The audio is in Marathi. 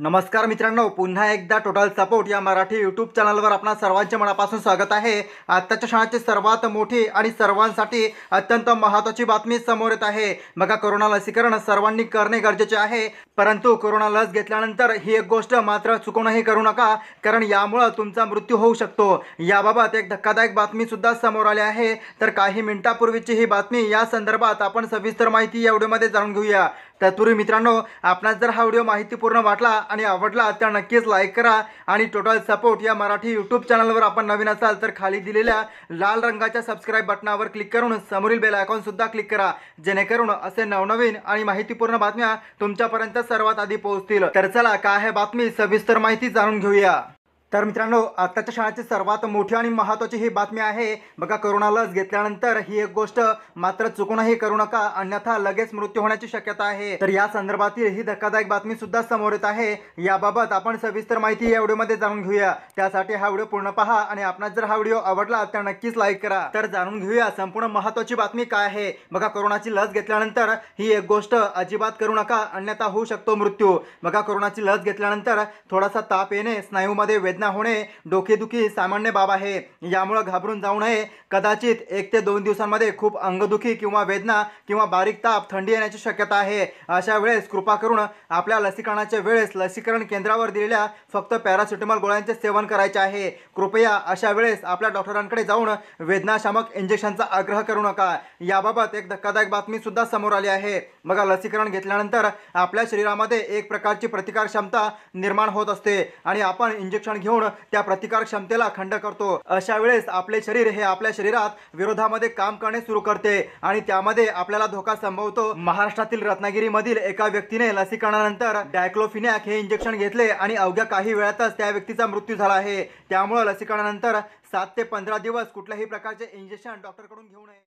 नमस्कार मित्रांनो पुन्हा एकदा टोटल सपोर्ट या मराठी यूट्यूब चॅनलवर आपणा सर्वांचे मनापासून स्वागत आहे आत्ताच्या क्षणाची सर्वात मोठी आणि सर्वांसाठी अत्यंत महत्त्वाची बातमी समोर येत आहे बघा कोरोना लसीकरण सर्वांनी करणे गरजेचे आहे परंतु कोरोना लस घेतल्यानंतर ही एक गोष्ट मात्र चुकूनही करू नका कारण यामुळं तुमचा मृत्यू होऊ शकतो याबाबत एक धक्कादायक बातमीसुद्धा समोर आली आहे तर काही मिनिटापूर्वीची ही बातमी या संदर्भात आपण सविस्तर माहिती या व्हिडिओमध्ये जाणून घेऊया तत्पूर्वी मित्रांनो आपणास जर हा व्हिडिओ माहितीपूर्ण वाटला आणि आवडला तर नक्कीच लाईक करा आणि टोटल सपोर्ट या मराठी यूट्यूब चॅनलवर आपण नवीन असाल तर खाली दिलेल्या लाल रंगाच्या सबस्क्राईब बटनावर क्लिक करून समोरील बेल आयकॉनसुद्धा क्लिक करा जेणेकरून असे नवनवीन आणि माहितीपूर्ण बातम्या तुमच्यापर्यंत सर्वात आधी पोहोचतील तर चला काय आहे बातमी सविस्तर माहिती जाणून घेऊया तर मित्रांनो आत्ताच्या शाळेची सर्वात मोठी आणि महत्वाची ही बातमी आहे बघा करोना लस घेतल्यानंतर ही एक गोष्ट मात्र चुकूनही करू नका अन्यथा लगेच मृत्यू होण्याची शक्यता आहे तर या संदर्भातील ही धक्कादायक बातमी सुद्धा समोर येत आहे याबाबत आपण सविस्तर माहिती या व्हिडिओमध्ये जाणून घेऊया त्यासाठी हा व्हिडिओ पूर्ण पहा आणि आपणास जर हा व्हिडिओ आवडला तर नक्कीच लाईक करा तर जाणून घेऊया संपूर्ण महत्वाची बातमी काय आहे बघा कोरोनाची लस घेतल्यानंतर ही एक गोष्ट अजिबात करू नका अन्यथा होऊ शकतो मृत्यू बघा कोरोनाची लस घेतल्यानंतर थोडासा ताप येणे स्नायूमध्ये वेद वेदना होणे डोकेदुखी सामान्य बाब आहे यामुळं घाबरून जाऊ नये कदाचित एक ते दोन दिवसांमध्ये खूप अंगदुखी किंवा वेदना किंवा बारीक ताप थंडी येण्याची शक्यता आहे अशा वेळेस कृपा करून आपल्या लसीकरणाच्या वेळेस लसीकरण केंद्रावर दिलेल्या फक्त पॅरासिटेमॉल गोळ्यांचे सेवन करायचे आहे कृपया अशा वेळेस आपल्या डॉक्टरांकडे जाऊन वेदनाशामक इंजेक्शनचा आग्रह करू नका याबाबत एक धक्कादायक बातमी सुद्धा समोर आली आहे बघा लसीकरण घेतल्यानंतर आपल्या शरीरामध्ये एक प्रकारची प्रतिकार क्षमता निर्माण होत असते आणि आपण इंजेक्शन घेऊन घेऊन त्या प्रतिकार क्षमतेला खंड करतो अशा वेळेस आपले शरीर हे आपल्या शरीरात विरोधामध्ये काम करणे सुरू करते आणि त्यामध्ये आपल्याला धोका संभवतो महाराष्ट्रातील रत्नागिरी मधील एका व्यक्तीने लसीकरणानंतर डायक्लोफिनॅक हे इंजेक्शन घेतले आणि अवघ्या काही वेळातच त्या व्यक्तीचा मृत्यू झाला आहे त्यामुळे लसीकरणानंतर सात ते पंधरा दिवस कुठल्याही प्रकारचे इंजेक्शन डॉक्टरकडून घेऊ नये